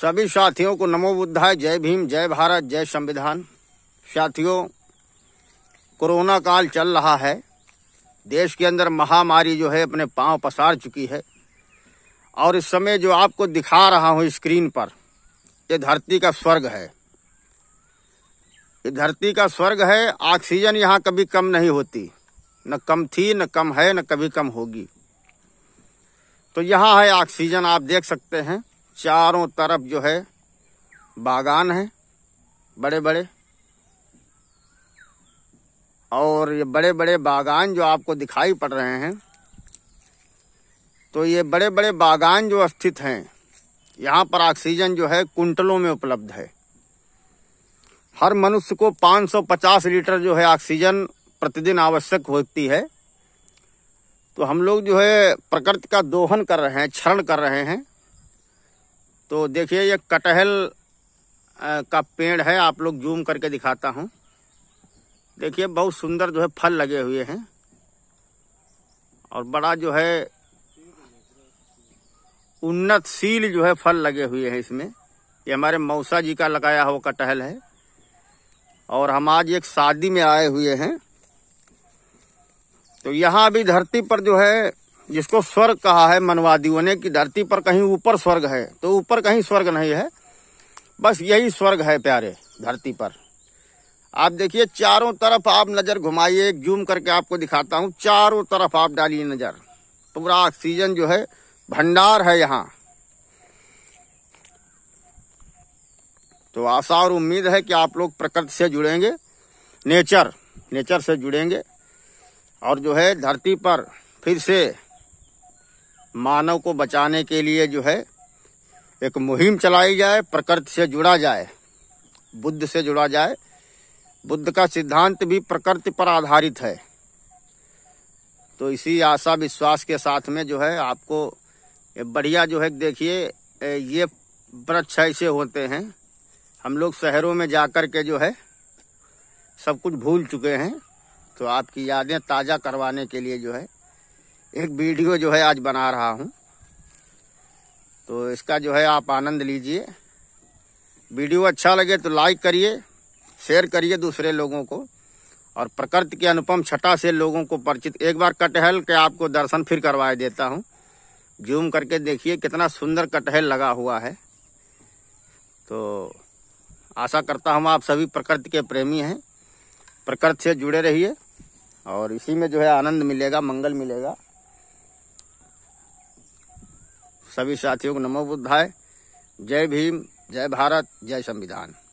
सभी साथियों को नमो बुद्धाय जय भीम जय भारत जय संविधान साथियों कोरोना काल चल रहा है देश के अंदर महामारी जो है अपने पांव पसार चुकी है और इस समय जो आपको दिखा रहा हूँ स्क्रीन पर ये धरती का स्वर्ग है ये धरती का स्वर्ग है ऑक्सीजन यहाँ कभी कम नहीं होती न कम थी न कम है न कभी कम होगी तो यहाँ है ऑक्सीजन आप देख सकते हैं चारों तरफ जो है बागान है बड़े बड़े और ये बड़े बड़े बागान जो आपको दिखाई पड़ रहे हैं तो ये बड़े बड़े बागान जो स्थित हैं यहाँ पर ऑक्सीजन जो है कुंटलों में उपलब्ध है हर मनुष्य को 550 लीटर जो है ऑक्सीजन प्रतिदिन आवश्यक होती है तो हम लोग जो है प्रकृति का दोहन कर रहे हैं क्षरण कर रहे हैं तो देखिए ये कटहल का पेड़ है आप लोग जूम करके दिखाता हूँ देखिए बहुत सुंदर जो है फल लगे हुए हैं और बड़ा जो है उन्नतशील जो है फल लगे हुए हैं इसमें ये हमारे मौसा जी का लगाया हुआ कटहल है और हम आज एक शादी में आए हुए हैं तो यहाँ अभी धरती पर जो है जिसको स्वर्ग कहा है मनवादियों ने कि धरती पर कहीं ऊपर स्वर्ग है तो ऊपर कहीं स्वर्ग नहीं है बस यही स्वर्ग है प्यारे धरती पर आप देखिए चारों तरफ आप नज़र घुमाइए एक जूम करके आपको दिखाता हूँ चारों तरफ आप डालिए नज़र पूरा ऑक्सीजन जो है भंडार है यहाँ तो आशा और उम्मीद है कि आप लोग प्रकृति से जुड़ेंगे नेचर नेचर से जुड़ेंगे और जो है धरती पर फिर से मानव को बचाने के लिए जो है एक मुहिम चलाई जाए प्रकृति से जुड़ा जाए बुद्ध से जुड़ा जाए बुद्ध का सिद्धांत भी प्रकृति पर आधारित है तो इसी आशा विश्वास के साथ में जो है आपको बढ़िया जो है देखिए ये वृक्ष ऐसे होते हैं हम लोग शहरों में जाकर के जो है सब कुछ भूल चुके हैं तो आपकी यादें ताज़ा करवाने के लिए जो है एक वीडियो जो है आज बना रहा हूँ तो इसका जो है आप आनंद लीजिए वीडियो अच्छा लगे तो लाइक करिए शेयर करिए दूसरे लोगों को और प्रकृति के अनुपम छटा से लोगों को परिचित एक बार कटहल के आपको दर्शन फिर करवाए देता हूँ जूम करके देखिए कितना सुंदर कटहल लगा हुआ है तो आशा करता हूँ आप सभी प्रकृति के प्रेमी हैं प्रकृति से जुड़े रहिए और इसी में जो है आनंद मिलेगा मंगल मिलेगा सभी साथियों को नमो बुद्धाय जय भीम जय भारत जय संविधान